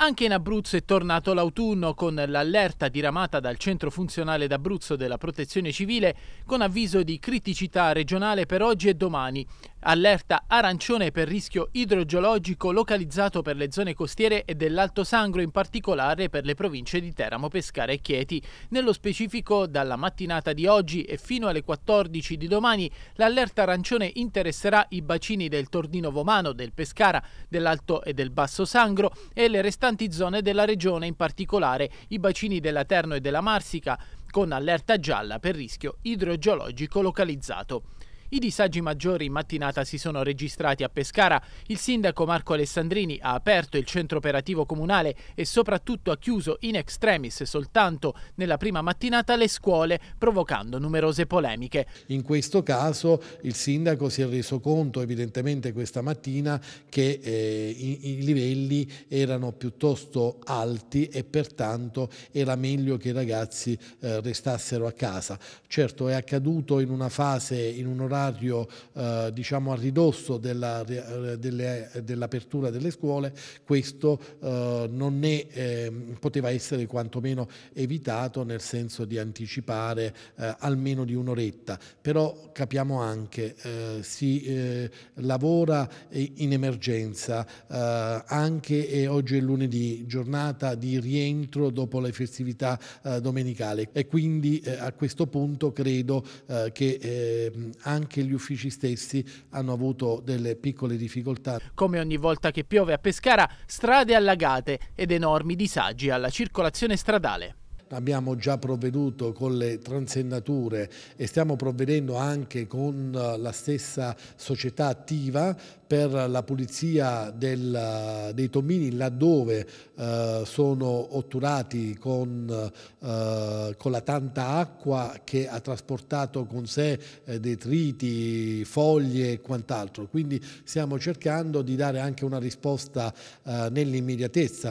Anche in Abruzzo è tornato l'autunno con l'allerta diramata dal Centro Funzionale d'Abruzzo della Protezione Civile con avviso di criticità regionale per oggi e domani. Allerta arancione per rischio idrogeologico localizzato per le zone costiere e dell'Alto Sangro, in particolare per le province di Teramo, Pescara e Chieti. Nello specifico, dalla mattinata di oggi e fino alle 14 di domani, l'allerta arancione interesserà i bacini del Tordino Vomano, del Pescara, dell'Alto e del Basso Sangro e le restanti zone della regione, in particolare i bacini della Terno e della Marsica, con allerta gialla per rischio idrogeologico localizzato. I disagi maggiori in mattinata si sono registrati a Pescara. Il sindaco Marco Alessandrini ha aperto il centro operativo comunale e soprattutto ha chiuso in extremis soltanto nella prima mattinata le scuole, provocando numerose polemiche. In questo caso il sindaco si è reso conto evidentemente questa mattina che eh, i, i livelli erano piuttosto alti e pertanto era meglio che i ragazzi eh, restassero a casa. Certo è accaduto in una fase, in un orario orario eh, diciamo a ridosso eh, eh, dell'apertura delle scuole, questo eh, non è, eh, poteva essere quantomeno evitato nel senso di anticipare eh, almeno di un'oretta, però capiamo anche eh, si lavora in emergenza anche e oggi è lunedì, giornata di rientro dopo le festività domenicali e quindi a questo punto credo che ehm, anche anche gli uffici stessi hanno avuto delle piccole difficoltà. Come ogni volta che piove a Pescara, strade allagate ed enormi disagi alla circolazione stradale abbiamo già provveduto con le transennature e stiamo provvedendo anche con la stessa società attiva per la pulizia del, dei tomini laddove eh, sono otturati con, eh, con, la tanta acqua che ha trasportato con sé eh, detriti, foglie e quant'altro. Quindi stiamo cercando di dare anche una risposta eh, nell'immediatezza.